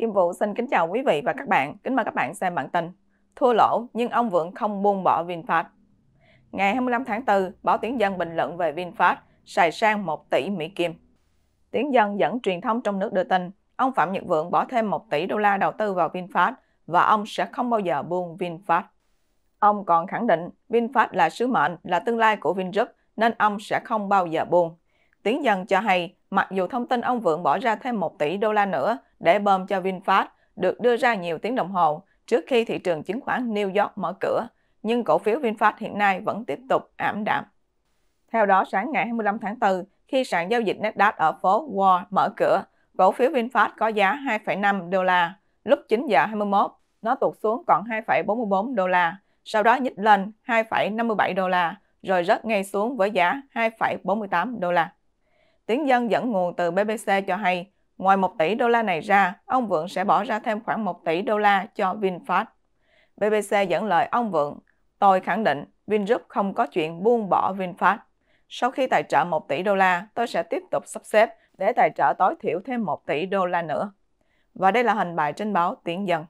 Kim Vũ xin kính chào quý vị và các bạn. Kính mời các bạn xem bản tin. Thua lỗ nhưng ông Vượng không buông bỏ VinFast. Ngày 25 tháng 4, báo Tiếng Dân bình luận về VinFast xài sang 1 tỷ Mỹ Kim. Tiếng Dân dẫn truyền thông trong nước đưa tin, ông Phạm Nhật Vượng bỏ thêm 1 tỷ đô la đầu tư vào VinFast và ông sẽ không bao giờ buông VinFast. Ông còn khẳng định VinFast là sứ mệnh, là tương lai của Vingroup nên ông sẽ không bao giờ buông. Tiếng Dân cho hay mặc dù thông tin ông Vượng bỏ ra thêm 1 tỷ đô la nữa để bơm cho VinFast được đưa ra nhiều tiếng đồng hồ trước khi thị trường chứng khoán New York mở cửa, nhưng cổ phiếu VinFast hiện nay vẫn tiếp tục ảm đạm. Theo đó, sáng ngày 25 tháng 4, khi sàn giao dịch Nasdaq ở phố Wall mở cửa, cổ phiếu VinFast có giá 2,5 đô la. Lúc 9 giờ 21, nó tụt xuống còn 2,44 đô la, sau đó nhích lên 2,57 đô la, rồi rớt ngay xuống với giá 2,48 đô la. Tiếng dân dẫn nguồn từ BBC cho hay, ngoài 1 tỷ đô la này ra, ông Vượng sẽ bỏ ra thêm khoảng 1 tỷ đô la cho VinFast. BBC dẫn lời ông Vượng, tôi khẳng định Vingroup không có chuyện buông bỏ VinFast. Sau khi tài trợ 1 tỷ đô la, tôi sẽ tiếp tục sắp xếp để tài trợ tối thiểu thêm 1 tỷ đô la nữa. Và đây là hình bài trên báo Tiếng Dân.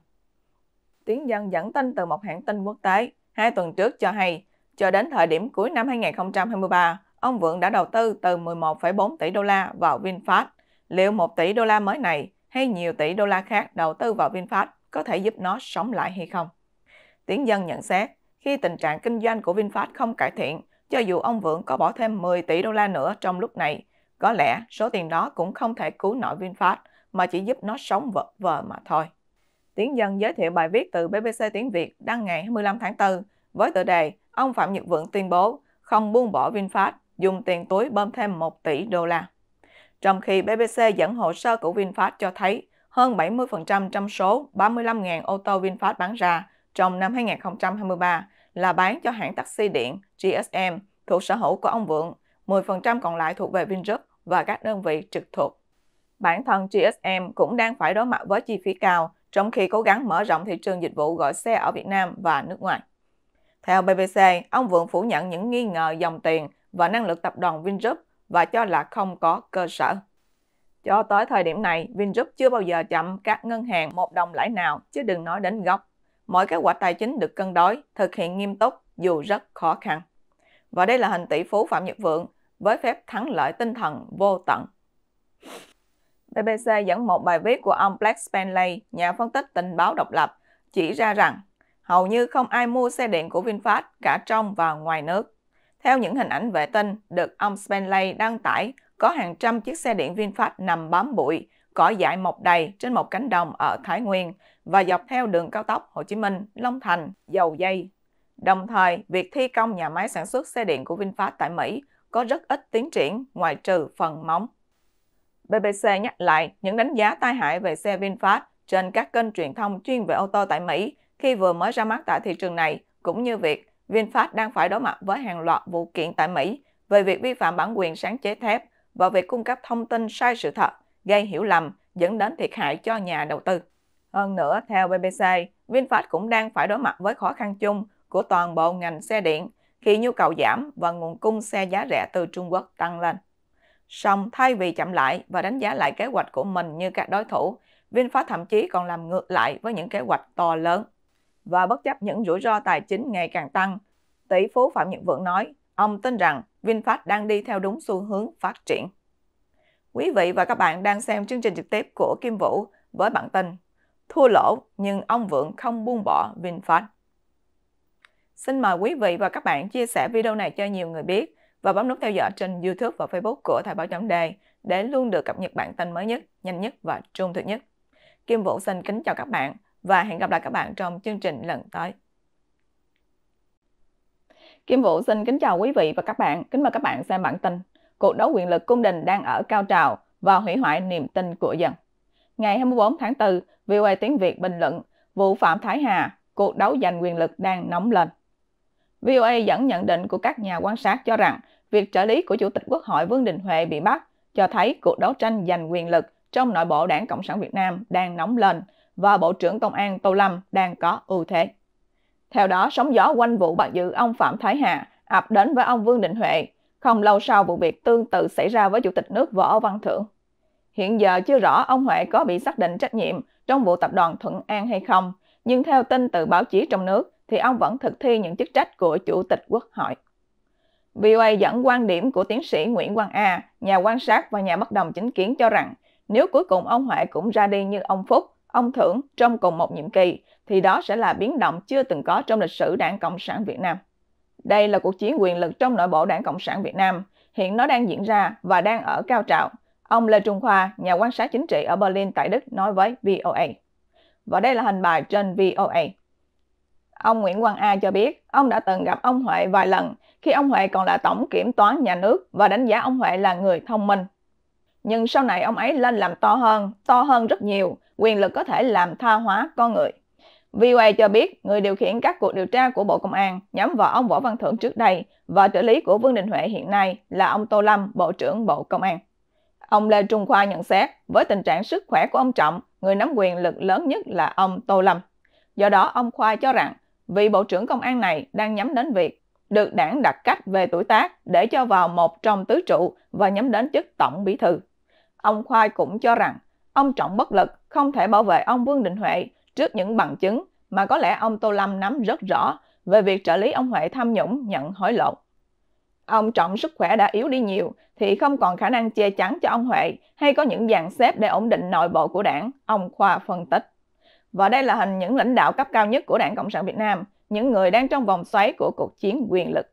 Tiếng Dân dẫn tin từ một hãng tin quốc tế, hai tuần trước cho hay, cho đến thời điểm cuối năm 2023, ông Vượng đã đầu tư từ 11,4 tỷ đô la vào VinFast. Liệu 1 tỷ đô la mới này hay nhiều tỷ đô la khác đầu tư vào VinFast có thể giúp nó sống lại hay không? Tiến dân nhận xét, khi tình trạng kinh doanh của VinFast không cải thiện, cho dù ông Vượng có bỏ thêm 10 tỷ đô la nữa trong lúc này, có lẽ số tiền đó cũng không thể cứu nổi VinFast mà chỉ giúp nó sống vật vờ mà thôi. Tiến dân giới thiệu bài viết từ BBC Tiếng Việt đăng ngày 25 tháng 4 với tựa đề Ông Phạm Nhật Vượng tuyên bố không buông bỏ VinFast dùng tiền túi bơm thêm 1 tỷ đô la. Trong khi BBC dẫn hồ sơ của VinFast cho thấy hơn 70% trong số 35.000 ô tô VinFast bán ra trong năm 2023 là bán cho hãng taxi điện GSM thuộc sở hữu của ông Vượng, 10% còn lại thuộc về Vingroup và các đơn vị trực thuộc. Bản thân GSM cũng đang phải đối mặt với chi phí cao trong khi cố gắng mở rộng thị trường dịch vụ gọi xe ở Việt Nam và nước ngoài. Theo BBC, ông Vượng phủ nhận những nghi ngờ dòng tiền và năng lực tập đoàn Vingroup và cho là không có cơ sở. Cho tới thời điểm này, Vingroup chưa bao giờ chậm các ngân hàng một đồng lãi nào, chứ đừng nói đến gốc. Mọi kế hoạch tài chính được cân đối, thực hiện nghiêm túc dù rất khó khăn. Và đây là hình tỷ phú Phạm Nhật Vượng với phép thắng lợi tinh thần vô tận. BBC dẫn một bài viết của ông Black Spenley, nhà phân tích tình báo độc lập, chỉ ra rằng hầu như không ai mua xe điện của VinFast cả trong và ngoài nước. Theo những hình ảnh vệ tinh được ông Spenley đăng tải, có hàng trăm chiếc xe điện VinFast nằm bám bụi, cỏ dại mọc đầy trên một cánh đồng ở Thái Nguyên và dọc theo đường cao tốc Hồ Chí Minh, Long Thành, Dầu Dây. Đồng thời, việc thi công nhà máy sản xuất xe điện của VinFast tại Mỹ có rất ít tiến triển ngoài trừ phần móng. BBC nhắc lại những đánh giá tai hại về xe VinFast trên các kênh truyền thông chuyên về ô tô tại Mỹ khi vừa mới ra mắt tại thị trường này, cũng như việc VinFast đang phải đối mặt với hàng loạt vụ kiện tại Mỹ về việc vi phạm bản quyền sáng chế thép và việc cung cấp thông tin sai sự thật, gây hiểu lầm, dẫn đến thiệt hại cho nhà đầu tư. Hơn nữa, theo BBC, VinFast cũng đang phải đối mặt với khó khăn chung của toàn bộ ngành xe điện khi nhu cầu giảm và nguồn cung xe giá rẻ từ Trung Quốc tăng lên. Song thay vì chậm lại và đánh giá lại kế hoạch của mình như các đối thủ, VinFast thậm chí còn làm ngược lại với những kế hoạch to lớn và bất chấp những rủi ro tài chính ngày càng tăng. Tỷ phú Phạm Nhật Vượng nói, ông tin rằng VinFast đang đi theo đúng xu hướng phát triển. Quý vị và các bạn đang xem chương trình trực tiếp của Kim Vũ với bản tin Thua lỗ nhưng ông Vượng không buông bỏ VinFast. Xin mời quý vị và các bạn chia sẻ video này cho nhiều người biết và bấm nút theo dõi trên YouTube và Facebook của Thời báo chấm đề để luôn được cập nhật bản tin mới nhất, nhanh nhất và trung thực nhất. Kim Vũ xin kính chào các bạn và hẹn gặp lại các bạn trong chương trình lần tới. Kim Vũ xin kính chào quý vị và các bạn. Kính mời các bạn xem bản tin. Cuộc đấu quyền lực cung đình đang ở cao trào và hủy hoại niềm tin của dân. Ngày 24 tháng 4, VOA Tiếng Việt bình luận vụ Phạm Thái Hà, cuộc đấu giành quyền lực đang nóng lên. VOA dẫn nhận định của các nhà quan sát cho rằng việc trợ lý của Chủ tịch Quốc hội Vương Đình Huệ bị bắt cho thấy cuộc đấu tranh giành quyền lực trong nội bộ đảng Cộng sản Việt Nam đang nóng lên và Bộ trưởng Công an Tô Lâm đang có ưu thế. Theo đó, sóng gió quanh vụ bắt giữ ông Phạm Thái Hà ập đến với ông Vương Đình Huệ, không lâu sau vụ việc tương tự xảy ra với Chủ tịch nước Võ Văn Thưởng. Hiện giờ chưa rõ ông Huệ có bị xác định trách nhiệm trong vụ tập đoàn Thuận An hay không, nhưng theo tin từ báo chí trong nước thì ông vẫn thực thi những chức trách của Chủ tịch Quốc hội. VOA dẫn quan điểm của tiến sĩ Nguyễn Quang A, nhà quan sát và nhà bất đồng chính kiến cho rằng nếu cuối cùng ông Huệ cũng ra đi như ông Phúc ông thưởng trong cùng một nhiệm kỳ thì đó sẽ là biến động chưa từng có trong lịch sử Đảng Cộng sản Việt Nam. Đây là cuộc chiến quyền lực trong nội bộ Đảng Cộng sản Việt Nam, hiện nó đang diễn ra và đang ở cao trào. Ông Lê Trung Khoa, nhà quan sát chính trị ở Berlin tại Đức nói với VOA. Và đây là hình bài trên VOA. Ông Nguyễn Quang A cho biết, ông đã từng gặp ông Huệ vài lần khi ông Huệ còn là tổng kiểm toán nhà nước và đánh giá ông Huệ là người thông minh. Nhưng sau này ông ấy lên làm to hơn, to hơn rất nhiều quyền lực có thể làm tha hóa con người. VOA cho biết người điều khiển các cuộc điều tra của Bộ Công an nhắm vào ông Võ Văn Thưởng trước đây và trợ lý của Vương Đình Huệ hiện nay là ông Tô Lâm, Bộ trưởng Bộ Công an. Ông Lê Trung Khoa nhận xét với tình trạng sức khỏe của ông Trọng, người nắm quyền lực lớn nhất là ông Tô Lâm. Do đó ông Khoa cho rằng vị Bộ trưởng Công an này đang nhắm đến việc được đảng đặt cách về tuổi tác để cho vào một trong tứ trụ và nhắm đến chức tổng bí thư. Ông Khoa cũng cho rằng ông Trọng bất lực không thể bảo vệ ông Vương Đình Huệ trước những bằng chứng mà có lẽ ông Tô Lâm nắm rất rõ về việc trợ lý ông Huệ tham nhũng nhận hối lộ. Ông Trọng sức khỏe đã yếu đi nhiều thì không còn khả năng che chắn cho ông Huệ hay có những dàn xếp để ổn định nội bộ của đảng, ông Khoa phân tích. Và đây là hình những lãnh đạo cấp cao nhất của Đảng Cộng sản Việt Nam, những người đang trong vòng xoáy của cuộc chiến quyền lực.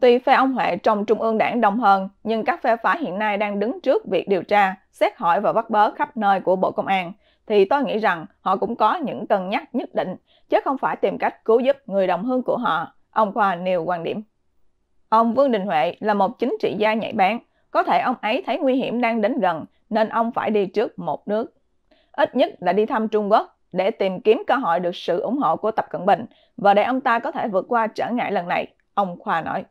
Tuy phe ông Huệ trong Trung ương đảng đồng hơn, nhưng các phe phái hiện nay đang đứng trước việc điều tra, xét hỏi và bắt bớ khắp nơi của Bộ Công an, thì tôi nghĩ rằng họ cũng có những cân nhắc nhất định, chứ không phải tìm cách cứu giúp người đồng hương của họ. Ông Khoa nêu quan điểm. Ông Vương Đình Huệ là một chính trị gia nhạy bén, có thể ông ấy thấy nguy hiểm đang đến gần nên ông phải đi trước một nước. Ít nhất là đi thăm Trung Quốc để tìm kiếm cơ hội được sự ủng hộ của Tập Cận Bình và để ông ta có thể vượt qua trở ngại lần này, ông Khoa nói.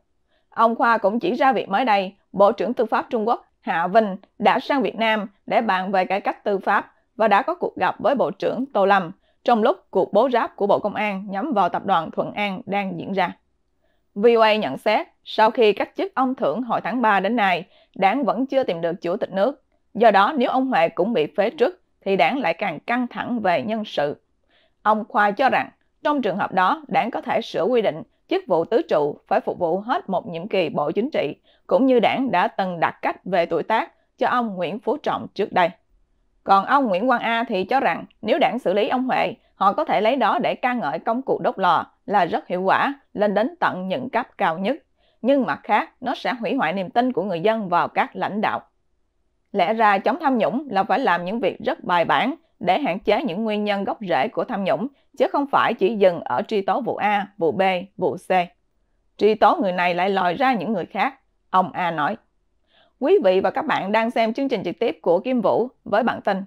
Ông Khoa cũng chỉ ra việc mới đây, Bộ trưởng Tư pháp Trung Quốc Hạ Vinh đã sang Việt Nam để bàn về cải cách tư pháp và đã có cuộc gặp với Bộ trưởng Tô Lâm trong lúc cuộc bố ráp của Bộ Công an nhắm vào tập đoàn Thuận An đang diễn ra. VOA nhận xét, sau khi cách chức ông Thưởng hồi tháng 3 đến nay, đảng vẫn chưa tìm được chủ tịch nước. Do đó, nếu ông Huệ cũng bị phế trước, thì đảng lại càng căng thẳng về nhân sự. Ông Khoa cho rằng, trong trường hợp đó, đảng có thể sửa quy định chức vụ tứ trụ phải phục vụ hết một nhiệm kỳ Bộ Chính trị, cũng như đảng đã từng đặt cách về tuổi tác cho ông Nguyễn Phú Trọng trước đây. Còn ông Nguyễn Quang A thì cho rằng nếu đảng xử lý ông Huệ, họ có thể lấy đó để ca ngợi công cụ đốt lò là rất hiệu quả, lên đến tận những cấp cao nhất. Nhưng mặt khác, nó sẽ hủy hoại niềm tin của người dân vào các lãnh đạo. Lẽ ra chống tham nhũng là phải làm những việc rất bài bản, để hạn chế những nguyên nhân gốc rễ của tham nhũng, chứ không phải chỉ dừng ở truy tố vụ A, vụ B, vụ C. Truy tố người này lại lòi ra những người khác, ông A nói. Quý vị và các bạn đang xem chương trình trực tiếp của Kim Vũ với bản tin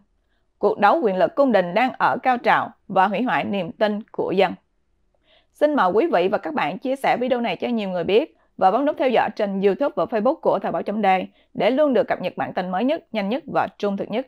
Cuộc đấu quyền lực cung đình đang ở cao trào và hủy hoại niềm tin của dân. Xin mời quý vị và các bạn chia sẻ video này cho nhiều người biết và bấm nút theo dõi trên YouTube và Facebook của Thời báo chấm để luôn được cập nhật bản tin mới nhất, nhanh nhất và trung thực nhất.